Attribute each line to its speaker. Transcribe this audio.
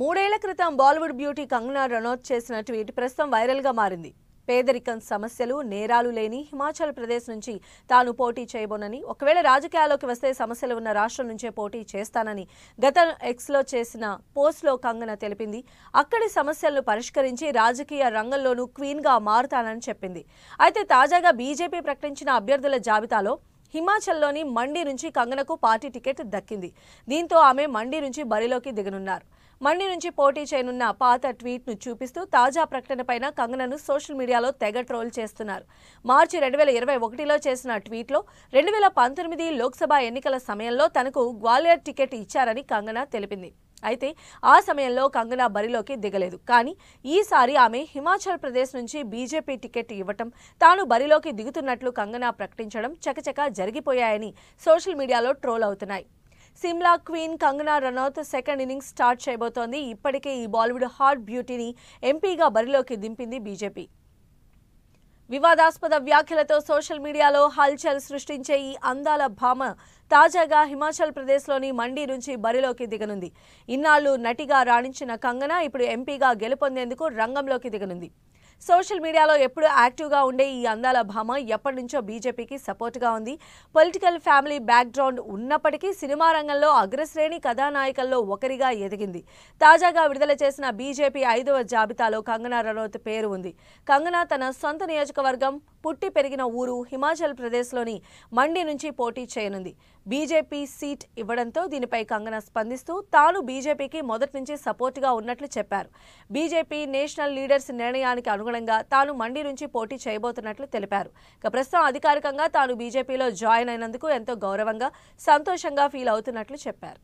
Speaker 1: మూడేళ్ల క్రితం బాలీవుడ్ బ్యూటీ కంగనా రనౌత్ చేసిన ట్వీట్ ప్రస్తుతం వైరల్గా మారింది పేదరికం సమస్యలు నేరాలు లేని హిమాచల్ ప్రదేశ్ నుంచి తాను పోటీ చేయబోనని ఒకవేళ రాజకీయాల్లోకి వస్తే సమస్యలు ఉన్న రాష్ట్రం నుంచే పోటీ చేస్తానని గత ఎక్స్లో చేసిన పోస్ట్లో కంగన తెలిపింది అక్కడి సమస్యలను పరిష్కరించి రాజకీయ రంగంలోనూ క్వీన్గా మారుతానని చెప్పింది అయితే తాజాగా బీజేపీ ప్రకటించిన అభ్యర్థుల జాబితాలో హిమాచల్లోని మండి నుంచి కంగనకు పార్టీ టికెట్ దక్కింది దీంతో ఆమె మండి నుంచి బరిలోకి దిగనున్నారు మండి నుంచి పోటీ చేయనున్న పాత ట్వీట్ను చూపిస్తూ తాజా ప్రకటనపైన కంగనను సోషల్ మీడియాలో తెగ ట్రోల్ చేస్తున్నారు మార్చి రెండు వేల ఇరవై ఒకటిలో చేసిన ట్వీట్లో రెండు వేల పంతొమ్మిది లోక్సభ ఎన్నికల సమయంలో తనకు గ్వాలియర్ టికెట్ ఇచ్చారని కంగన తెలిపింది అయితే ఆ సమయంలో కంగనా బరిలోకి దిగలేదు కానీ ఈసారి ఆమె హిమాచల్ ప్రదేశ్ నుంచి బీజేపీ టికెట్ ఇవ్వటం తాను బరిలోకి దిగుతున్నట్లు కంగనా ప్రకటించడం చకచక జరిగిపోయాయని సోషల్ మీడియాలో ట్రోల్ అవుతున్నాయి Shimla queen Kangana Ranaut second innings start చేయబోతోంది ఇప్పటికే ఈ బాలీవుడ్ హాట్ బ్యూటీని ఎంపీగా బరిలోకి దింపింది బీజేపీ వివాదాస్పద వ్యాఖ్యలతో సోషల్ మీడియాలో హల్చల్ సృష్టించే ఈ అందాల భామ తాజాగా హిమాచల్ ప్రదేశ్లోని మండీ నుంచి బరిలోకి దిగనుంది ఇన్నాళ్లు నటిగా రాణించిన కంగనా ఇప్పుడు ఎంపీగా గెలుపొందేందుకు రంగంలోకి దిగనుంది సోషల్ మీడియాలో ఎప్పుడు యాక్టివ్గా ఉండే ఈ అందాల భామ ఎప్పటి నుంచో బీజేపీకి సపోర్ట్గా ఉంది పొలిటికల్ ఫ్యామిలీ బ్యాక్గ్రౌండ్ ఉన్నప్పటికీ సినిమా రంగంలో అగ్రశ్రేణి కథానాయకల్లో ఒకరిగా ఎదిగింది తాజాగా విడుదల చేసిన బీజేపీ ఐదవ జాబితాలో కంగనా రనౌత్ పేరు ఉంది కంగనా తన సొంత నియోజకవర్గం పుట్టి పెరిగిన ఊరు హిమాచల్ ప్రదేశ్లోని మండి నుంచి పోటీ చేయనుంది బీజేపీ సీట్ ఇవ్వడంతో దీనిపై కంగనా స్పందిస్తూ తాను బీజేపీకి మొదటి నుంచి సపోర్ట్గా ఉన్నట్లు చెప్పారు బీజేపీ నేషనల్ లీడర్స్ నిర్ణయానికి అనుగుణ అనుగుణంగా తాను మండి నుంచి పోటీ చేయబోతున్నట్లు తెలిపారు ఇక ప్రస్తుతం అధికారికంగా తాను బీజేపీలో జాయిన్ అయినందుకు ఎంతో గౌరవంగా సంతోషంగా ఫీల్ అవుతున్నట్లు చెప్పారు